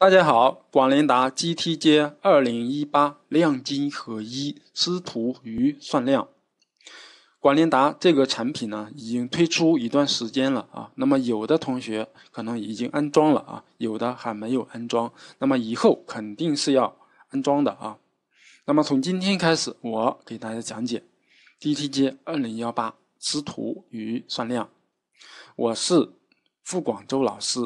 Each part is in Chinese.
大家好，广联达 GTJ 二零一八量金合一师徒鱼算量。广联达这个产品呢，已经推出一段时间了啊。那么有的同学可能已经安装了啊，有的还没有安装。那么以后肯定是要安装的啊。那么从今天开始，我给大家讲解 GTJ 二零幺八师徒鱼算量。我是付广州老师。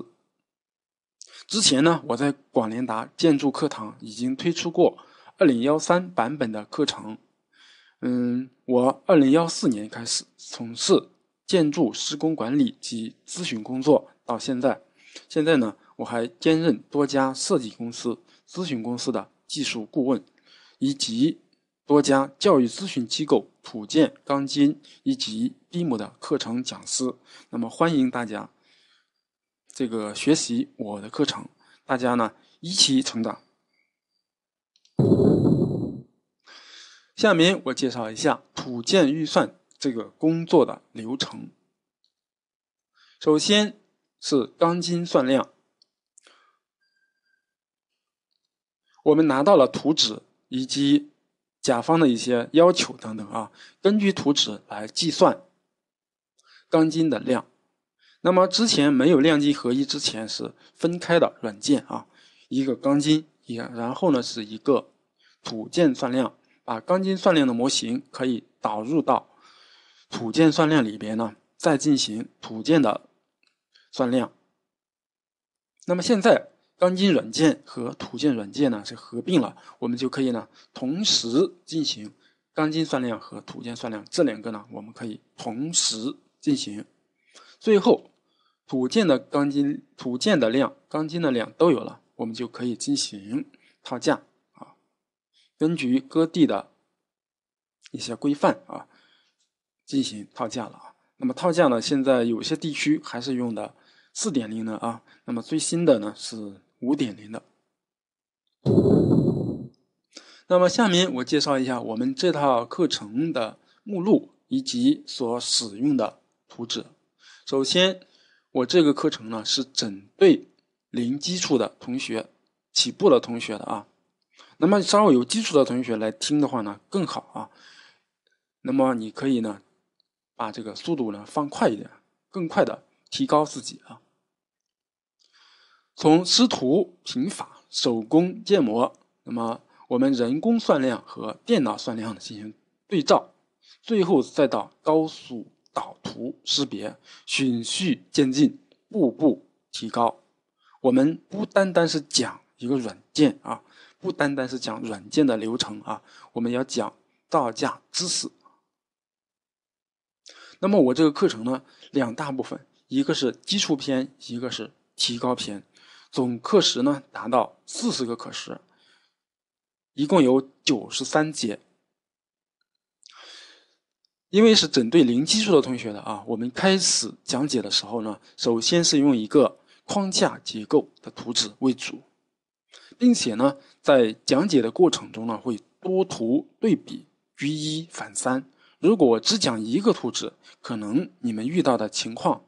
之前呢，我在广联达建筑课堂已经推出过二零幺三版本的课程。嗯，我二零幺四年开始从事建筑施工管理及咨询工作，到现在。现在呢，我还兼任多家设计公司、咨询公司的技术顾问，以及多家教育咨询机构土建、钢筋以及 BIM 的课程讲师。那么，欢迎大家。这个学习我的课程，大家呢一起成长。下面我介绍一下土建预算这个工作的流程。首先是钢筋算量，我们拿到了图纸以及甲方的一些要求等等啊，根据图纸来计算钢筋的量。那么之前没有量机合一之前是分开的软件啊，一个钢筋，也然后呢是一个土建算量，把钢筋算量的模型可以导入到土建算量里边呢，再进行土建的算量。那么现在钢筋软件和土建软件呢是合并了，我们就可以呢同时进行钢筋算量和土建算量这两个呢我们可以同时进行，最后。土建的钢筋、土建的量、钢筋的量都有了，我们就可以进行套价啊。根据各地的一些规范啊，进行套价了啊。那么套价呢，现在有些地区还是用的四点零的啊，那么最新的呢是五点零的。那么下面我介绍一下我们这套课程的目录以及所使用的图纸，首先。我这个课程呢是针对零基础的同学、起步的同学的啊。那么稍微有基础的同学来听的话呢更好啊。那么你可以呢把这个速度呢放快一点，更快的提高自己啊。从师徒平法手工建模，那么我们人工算量和电脑算量的进行对照，最后再到高速。导图识别，循序渐进，步步提高。我们不单单是讲一个软件啊，不单单是讲软件的流程啊，我们要讲造价知识。那么我这个课程呢，两大部分，一个是基础篇，一个是提高篇，总课时呢达到四十个课时，一共有九十三节。因为是针对零基础的同学的啊，我们开始讲解的时候呢，首先是用一个框架结构的图纸为主，并且呢，在讲解的过程中呢，会多图对比，举一反三。如果只讲一个图纸，可能你们遇到的情况，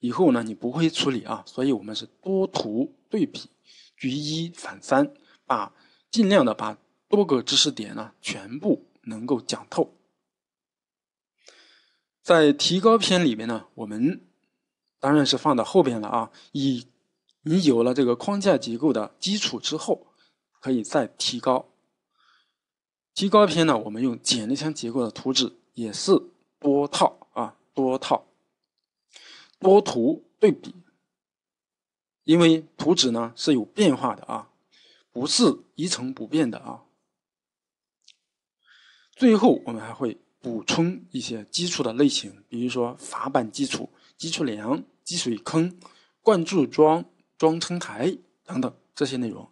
以后呢你不会处理啊。所以我们是多图对比，举一反三，把尽量的把多个知识点呢全部能够讲透。在提高篇里面呢，我们当然是放到后边了啊。以你有了这个框架结构的基础之后，可以再提高。提高篇呢，我们用简历箱结构的图纸也是多套啊，多套多图对比，因为图纸呢是有变化的啊，不是一成不变的啊。最后，我们还会。补充一些基础的类型，比如说法板基础、基础梁、基水坑、灌注桩、桩承台等等这些内容，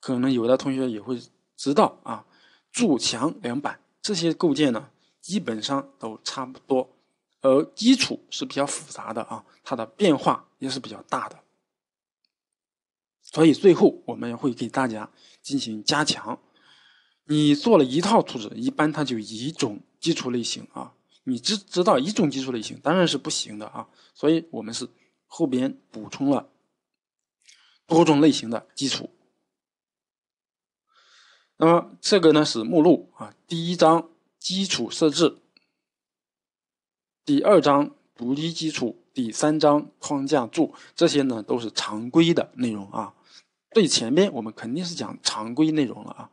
可能有的同学也会知道啊，柱墙梁板这些构件呢，基本上都差不多，而基础是比较复杂的啊，它的变化也是比较大的，所以最后我们会给大家进行加强。你做了一套图纸，一般它就一种基础类型啊。你只知道一种基础类型，当然是不行的啊。所以，我们是后边补充了多种类型的基础。那么，这个呢是目录啊，第一章基础设置，第二章独立基础，第三章框架柱，这些呢都是常规的内容啊。对，前边我们肯定是讲常规内容了啊。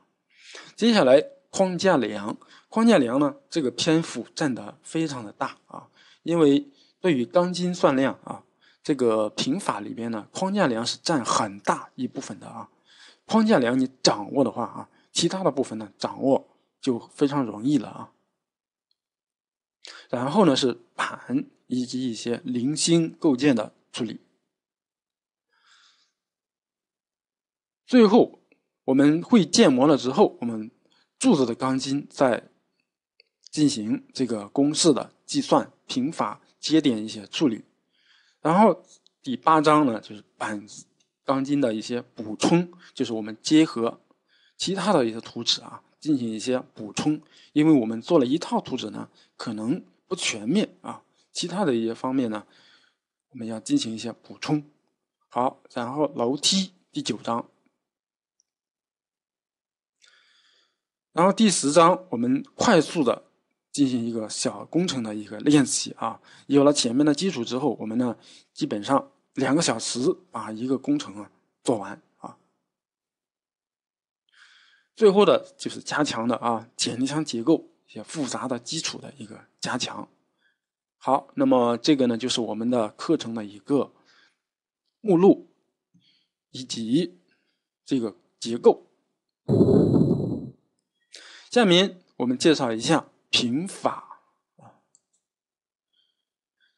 接下来，框架梁，框架梁呢，这个篇幅占的非常的大啊，因为对于钢筋算量啊，这个平法里边呢，框架梁是占很大一部分的啊，框架梁你掌握的话啊，其他的部分呢掌握就非常容易了啊。然后呢是盘以及一些零星构件的处理，最后。我们会建模了之后，我们柱子的钢筋再进行这个公式的计算、平法、节点一些处理。然后第八章呢，就是板钢筋的一些补充，就是我们结合其他的一些图纸啊，进行一些补充。因为我们做了一套图纸呢，可能不全面啊，其他的一些方面呢，我们要进行一些补充。好，然后楼梯第九章。然后第十章，我们快速的进行一个小工程的一个练习啊。有了前面的基础之后，我们呢基本上两个小时把一个工程啊做完啊。最后的就是加强的啊，剪力墙结构一些复杂的基础的一个加强。好，那么这个呢就是我们的课程的一个目录以及这个结构。下面我们介绍一下平法啊。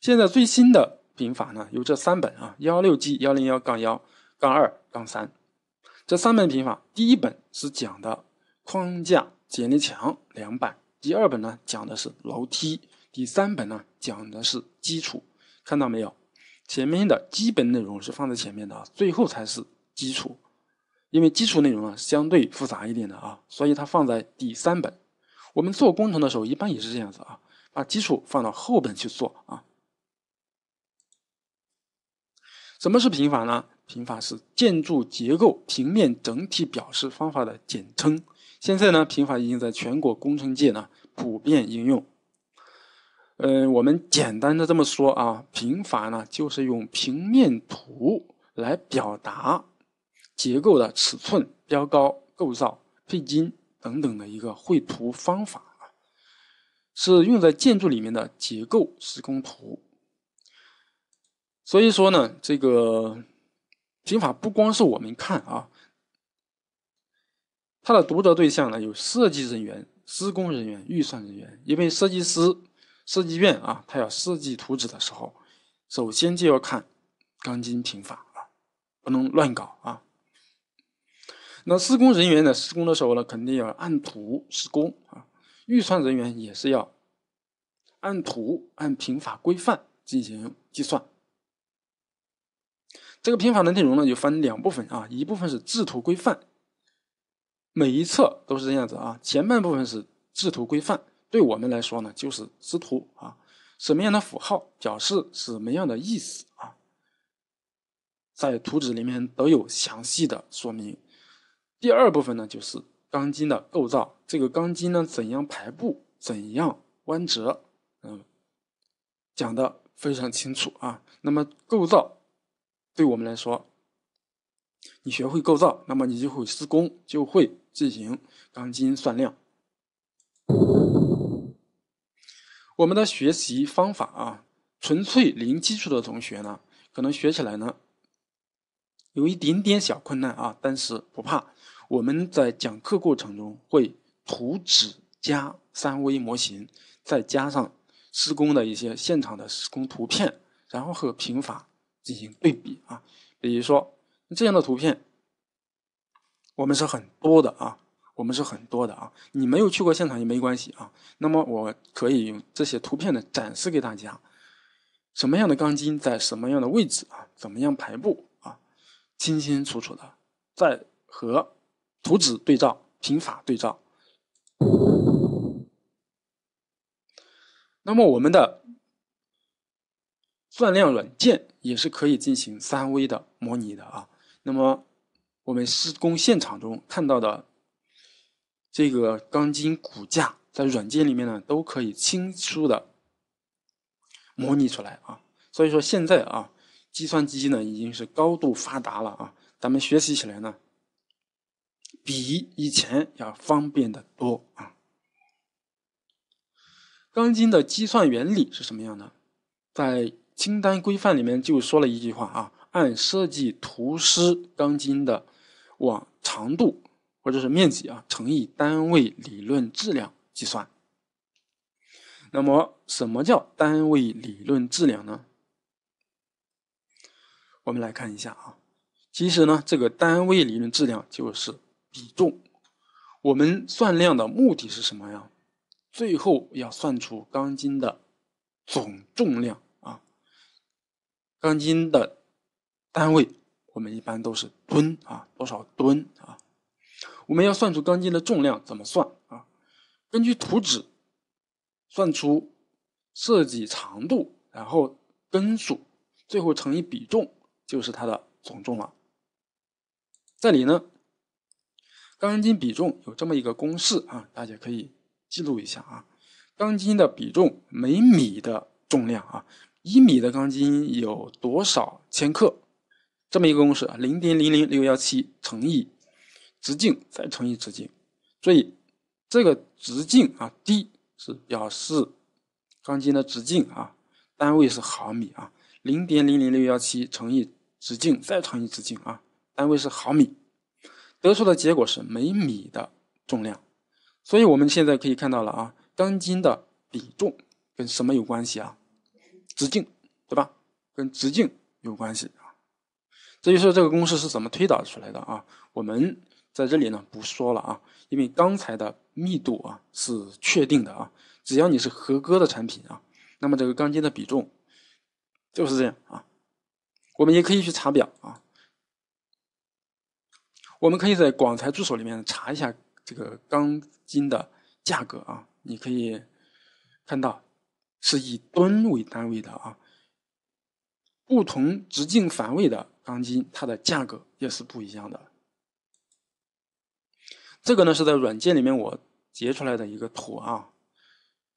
现在最新的平法呢，有这三本啊：幺六 G 幺零幺杠幺、杠二、杠三。这三本平法，第一本是讲的框架、剪力墙、两板；第二本呢讲的是楼梯；第三本呢讲的是基础。看到没有？前面的基本内容是放在前面的，最后才是基础。因为基础内容呢相对复杂一点的啊，所以它放在第三本。我们做工程的时候一般也是这样子啊，把基础放到后本去做啊。什么是平法呢？平法是建筑结构平面整体表示方法的简称。现在呢，平法已经在全国工程界呢普遍应用。嗯，我们简单的这么说啊，平法呢就是用平面图来表达。结构的尺寸、标高、构造、配筋等等的一个绘图方法是用在建筑里面的结构施工图。所以说呢，这个平法不光是我们看啊，它的读者对象呢有设计人员、施工人员、预算人员，因为设计师、设计院啊，他要设计图纸的时候，首先就要看钢筋平法啊，不能乱搞啊。那施工人员呢？施工的时候呢，肯定要按图施工啊。预算人员也是要按图、按平法规范进行计算。这个平法的内容呢，就分两部分啊，一部分是制图规范，每一册都是这样子啊。前半部分是制图规范，对我们来说呢，就是制图啊，什么样的符号表示什么样的意思啊，在图纸里面都有详细的说明。第二部分呢，就是钢筋的构造。这个钢筋呢，怎样排布，怎样弯折，嗯，讲的非常清楚啊。那么构造对我们来说，你学会构造，那么你就会施工，就会进行钢筋算量。我们的学习方法啊，纯粹零基础的同学呢，可能学起来呢。有一点点小困难啊，但是不怕。我们在讲课过程中会图纸加三维模型，再加上施工的一些现场的施工图片，然后和平法进行对比啊。比如说这样的图片，我们是很多的啊，我们是很多的啊。你没有去过现场也没关系啊。那么我可以用这些图片呢展示给大家，什么样的钢筋在什么样的位置啊，怎么样排布。清清楚楚的，在和图纸对照、平法对照。那么，我们的算量软件也是可以进行三维的模拟的啊。那么，我们施工现场中看到的这个钢筋骨架，在软件里面呢，都可以清楚的模拟出来啊。所以说，现在啊。计算机呢已经是高度发达了啊，咱们学习起来呢比以前要方便的多啊。钢筋的计算原理是什么样的？在清单规范里面就说了一句话啊，按设计图示钢筋的网长度或者是面积啊，乘以单位理论质量计算。那么什么叫单位理论质量呢？我们来看一下啊，其实呢，这个单位理论质量就是比重。我们算量的目的是什么呀？最后要算出钢筋的总重量啊。钢筋的单位我们一般都是吨啊，多少吨啊？我们要算出钢筋的重量怎么算啊？根据图纸算出设计长度，然后根数，最后乘以比重。就是它的总重了。这里呢，钢筋比重有这么一个公式啊，大家可以记录一下啊。钢筋的比重每米的重量啊，一米的钢筋有多少千克？这么一个公式：零点零零六幺七乘以直径再乘以直径。所以这个直径啊，d 是表示钢筋的直径啊，单位是毫米啊。零点零零六幺七乘以直径再乘以直径啊，单位是毫米，得出的结果是每米的重量。所以我们现在可以看到了啊，钢筋的比重跟什么有关系啊？直径，对吧？跟直径有关系啊。这就是这个公式是怎么推导出来的啊？我们在这里呢不说了啊，因为钢材的密度啊是确定的啊，只要你是合格的产品啊，那么这个钢筋的比重。就是这样啊，我们也可以去查表啊。我们可以在广财助手里面查一下这个钢筋的价格啊。你可以看到是以吨为单位的啊。不同直径、反位的钢筋，它的价格也是不一样的。这个呢是在软件里面我截出来的一个图啊。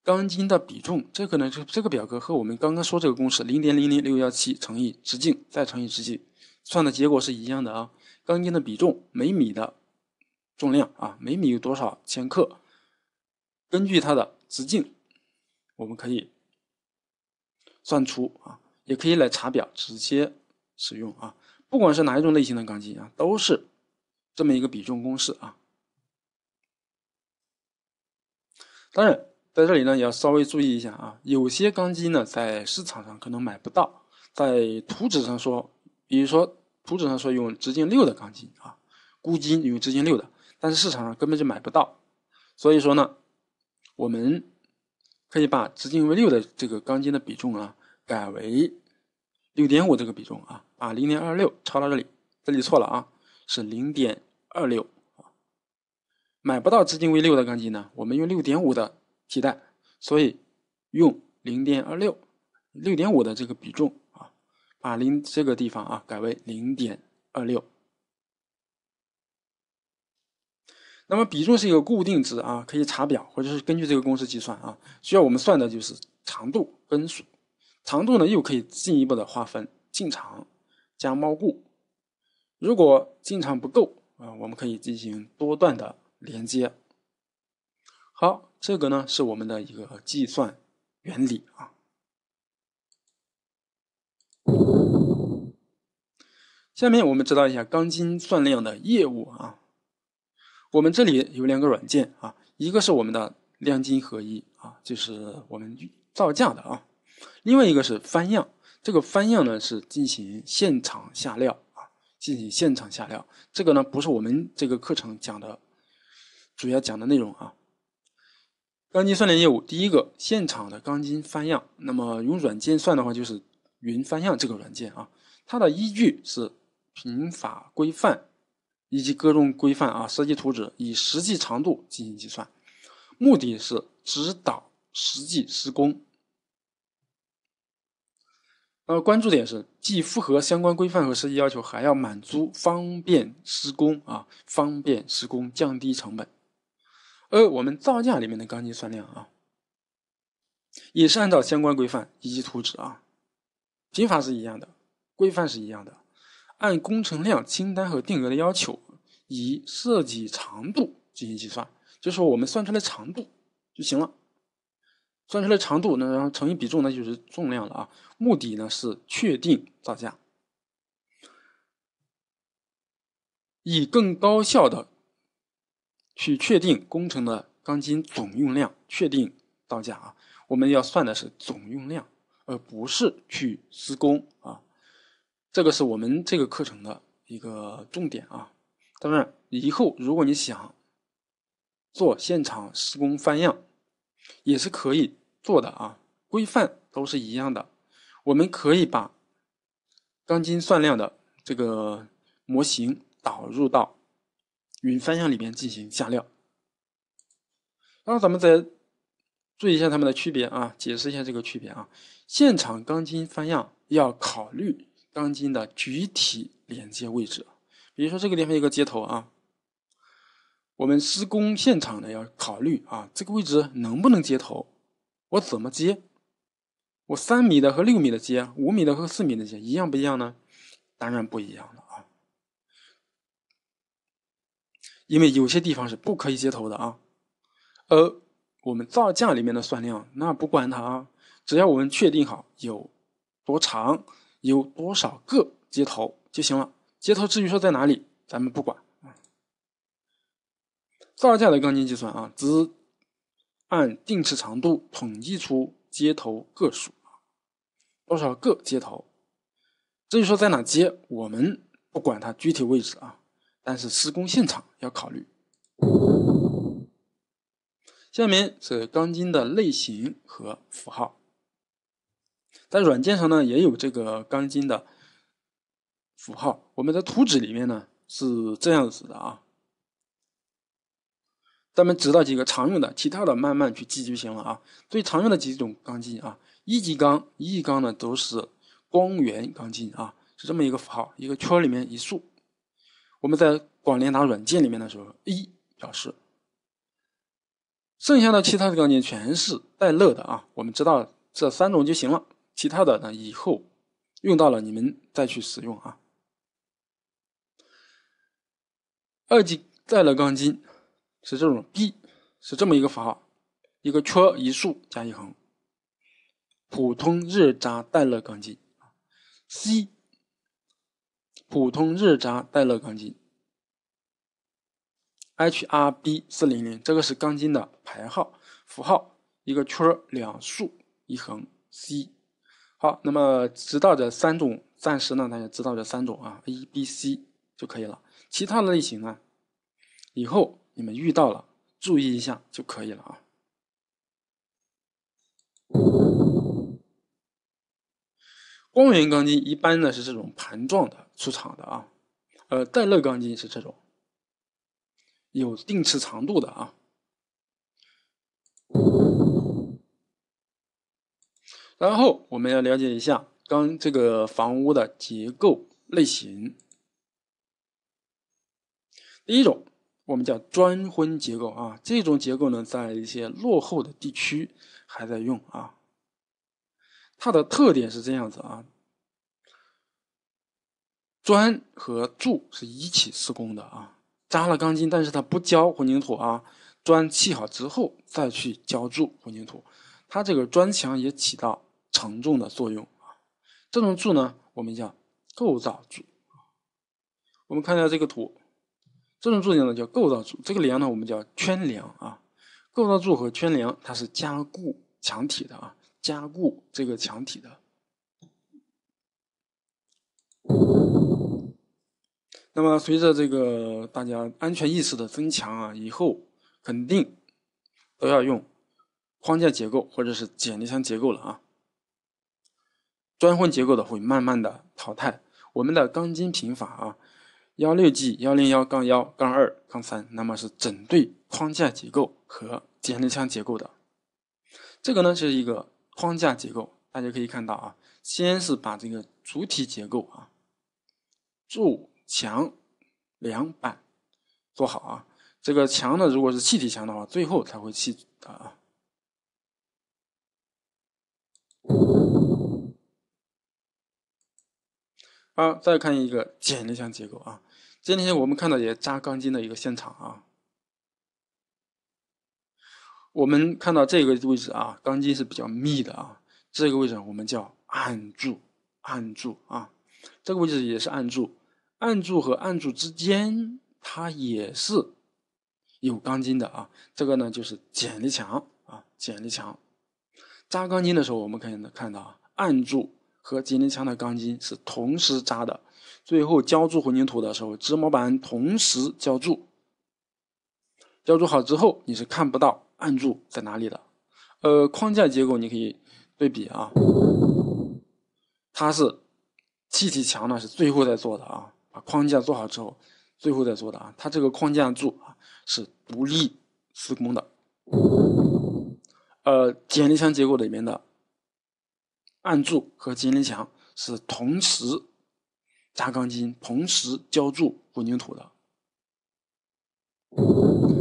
钢筋的比重，这个呢，就这个表格和我们刚刚说这个公式零点零零六幺七乘以直径再乘以直径，算的结果是一样的啊。钢筋的比重，每米的重量啊，每米有多少千克？根据它的直径，我们可以算出啊，也可以来查表直接使用啊。不管是哪一种类型的钢筋啊，都是这么一个比重公式啊。当然。在这里呢，也要稍微注意一下啊。有些钢筋呢，在市场上可能买不到。在图纸上说，比如说图纸上说用直径六的钢筋啊，箍筋用直径六的，但是市场上根本就买不到。所以说呢，我们可以把直径为六的这个钢筋的比重啊，改为六点五这个比重啊，把零点二六抄到这里，这里错了啊，是零点二六啊。买不到直径为六的钢筋呢，我们用六点五的。替代，所以用零点二六六点五的这个比重啊，把零这个地方啊改为零点二六。那么比重是一个固定值啊，可以查表或者是根据这个公式计算啊。需要我们算的就是长度根数，长度呢又可以进一步的划分进长加猫固。如果进长不够啊，我们可以进行多段的连接。好。这个呢是我们的一个计算原理啊。下面我们知道一下钢筋算量的业务啊。我们这里有两个软件啊，一个是我们的量金合一啊，就是我们造价的啊；另外一个是翻样，这个翻样呢是进行现场下料啊，进行现场下料。这个呢不是我们这个课程讲的主要讲的内容啊。钢筋算量业务，第一个，现场的钢筋翻样，那么用软件算的话，就是云翻样这个软件啊，它的依据是平法规范以及各种规范啊，设计图纸，以实际长度进行计算，目的是指导实际施工。呃，关注点是既符合相关规范和设计要求，还要满足方便施工啊，方便施工，降低成本。而我们造价里面的钢筋算量啊，也是按照相关规范以及图纸啊，刑法是一样的，规范是一样的，按工程量清单和定额的要求，以设计长度进行计算，就是我们算出来长度就行了，算出来长度，那然后乘以比重，那就是重量了啊。目的呢是确定造价，以更高效的。去确定工程的钢筋总用量，确定造价啊，我们要算的是总用量，而不是去施工啊，这个是我们这个课程的一个重点啊。当然，以后如果你想做现场施工翻样，也是可以做的啊，规范都是一样的，我们可以把钢筋算量的这个模型导入到。云翻样里边进行下料，然后咱们再注意一下它们的区别啊，解释一下这个区别啊。现场钢筋翻样要考虑钢筋的具体连接位置，比如说这个地方有个接头啊，我们施工现场呢要考虑啊，这个位置能不能接头？我怎么接？我三米的和六米的接，五米的和四米的接，一样不一样呢？当然不一样。因为有些地方是不可以接头的啊，而我们造价里面的算量，那不管它啊，只要我们确定好有多长，有多少个接头就行了。接头至于说在哪里，咱们不管啊。造价的钢筋计算啊，只按定尺长度统计出接头个数啊，多少个接头，至于说在哪接，我们不管它具体位置啊。但是施工现场要考虑。下面是钢筋的类型和符号，在软件上呢也有这个钢筋的符号。我们在图纸里面呢是这样子的啊。咱们知道几个常用的，其他的慢慢去记就行了啊。最常用的几种钢筋啊，一级钢、一级钢呢都是光源钢筋啊，是这么一个符号，一个圈里面一竖。我们在广联达软件里面的时候，一表示剩下的其他的钢筋全是带乐的啊。我们知道这三种就行了，其他的呢以后用到了你们再去使用啊。二级带了钢筋是这种 B，是这么一个符号，一个圈一竖加一横。普通日轧带热钢筋 c 普通日杂带勒钢筋，HRB 400，这个是钢筋的牌号符号，一个圈儿，两竖一横，C。好，那么知道这三种，暂时呢，大家知道这三种啊，A、B、C 就可以了。其他的类型呢，以后你们遇到了注意一下就可以了啊。光源钢筋一般呢是这种盘状的。出厂的啊，呃，带肋钢筋是这种，有定尺长度的啊。然后我们要了解一下刚这个房屋的结构类型。第一种，我们叫砖混结构啊，这种结构呢，在一些落后的地区还在用啊。它的特点是这样子啊。砖和柱是一起施工的啊，扎了钢筋，但是它不浇混凝土啊。砖砌好之后再去浇筑混凝土，它这个砖墙也起到承重的作用啊。这种柱呢，我们叫构造柱。我们看一下这个图，这种柱子呢叫构造柱，这个梁呢我们叫圈梁啊。构造柱和圈梁它是加固墙体的啊，加固这个墙体的。那么随着这个大家安全意识的增强啊，以后肯定都要用框架结构或者是剪力墙结构了啊。砖混结构的会慢慢的淘汰。我们的钢筋平法啊，幺六 G 幺零幺杠幺杠二杠三，那么是整对框架结构和剪力墙结构的。这个呢就是一个框架结构，大家可以看到啊，先是把这个主体结构啊柱。墙、梁板做好啊！这个墙呢，如果是气体墙的话，最后才会气啊。好，再看一个剪力墙结构啊。今天我们看到也扎钢筋的一个现场啊。我们看到这个位置啊，钢筋是比较密的啊。这个位置我们叫暗柱，暗柱啊。这个位置也是暗柱。暗柱和暗柱之间，它也是有钢筋的啊。这个呢就是剪力墙啊，剪力墙扎钢筋的时候，我们以能看到，啊，暗柱和剪力墙的钢筋是同时扎的。最后浇筑混凝土的时候，支模板同时浇筑。浇筑好之后，你是看不到暗柱在哪里的。呃，框架结构你可以对比啊，它是砌体墙呢是最后在做的啊。框架做好之后，最后再做的啊。它这个框架柱啊是独立施工的，呃，剪力墙结构里面的暗柱和剪力墙是同时扎钢筋、同时浇筑混凝土的。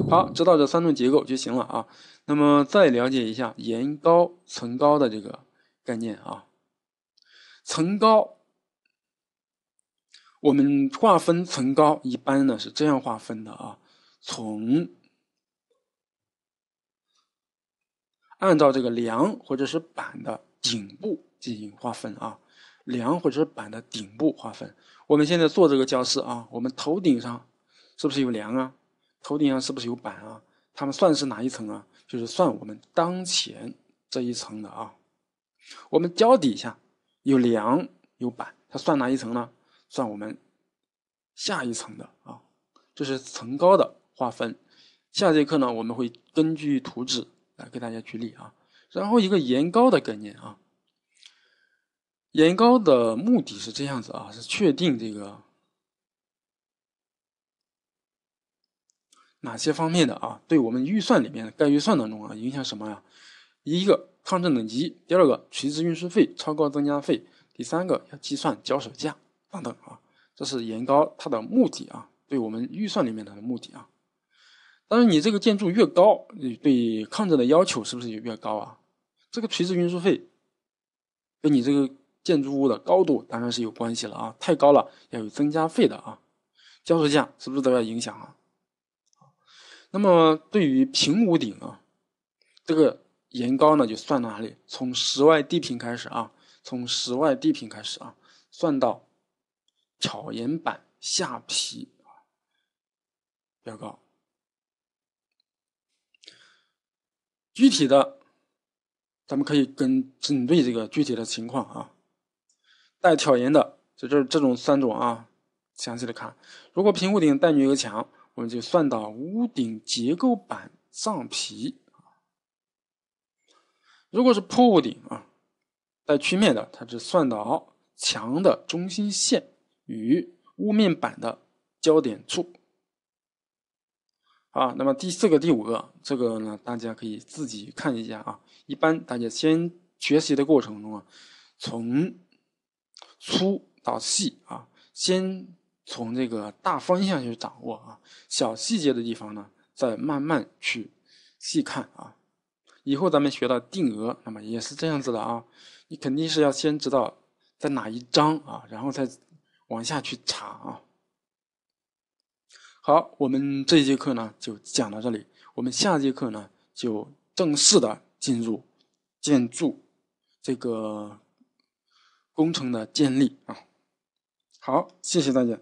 好，知道这三种结构就行了啊。那么再了解一下檐高、层高的这个概念啊，层高。我们划分层高，一般呢是这样划分的啊，从按照这个梁或者是板的顶部进行划分啊，梁或者是板的顶部划分。我们现在做这个教室啊，我们头顶上是不是有梁啊？头顶上是不是有板啊？它们算是哪一层啊？就是算我们当前这一层的啊。我们脚底下有梁有板，它算哪一层呢？算我们下一层的啊，这是层高的划分。下节课呢，我们会根据图纸来给大家举例啊。然后一个檐高的概念啊，檐高的目的是这样子啊，是确定这个哪些方面的啊，对我们预算里面的概预算当中啊，影响什么呀？一个抗震等级，第二个垂直运输费、超高增加费，第三个要计算脚手架。等等啊，这是檐高它的目的啊，对我们预算里面它的目的啊。当然，你这个建筑越高，你对抗震的要求是不是也越高啊？这个垂直运输费跟你这个建筑物的高度当然是有关系了啊，太高了要有增加费的啊。交售价是不是都要影响啊？那么对于平屋顶啊，这个檐高呢就算到哪里？从室外地平开始啊，从室外地平开始啊，算到。挑檐板下皮标高具体的，咱们可以跟针对这个具体的情况啊，带挑檐的，就这这种三种啊，详细的看。如果平屋顶带女儿墙，我们就算到屋顶结构板上皮如果是坡屋顶啊，带曲面的，它是算到墙的中心线。与屋面板的交点处。啊，那么第四个、第五个，这个呢，大家可以自己看一下啊。一般大家先学习的过程中啊，从粗到细啊，先从这个大方向去掌握啊，小细节的地方呢，再慢慢去细看啊。以后咱们学到定额，那么也是这样子的啊。你肯定是要先知道在哪一章啊，然后再。往下去查啊！好，我们这一节课呢就讲到这里，我们下节课呢就正式的进入建筑这个工程的建立啊！好，谢谢大家。